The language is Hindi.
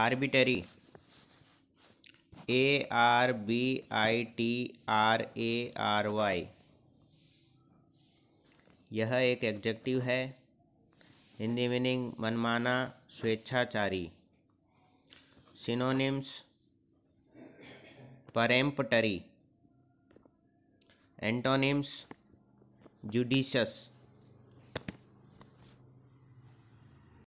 arbitrary A R B I T R A R Y यह एक एग्जेक्टिव है हिंदी मीनिंग मनमाना स्वेच्छाचारी सिनोनिम्स परेम्पटरी एंटोनिम्स जुडिशस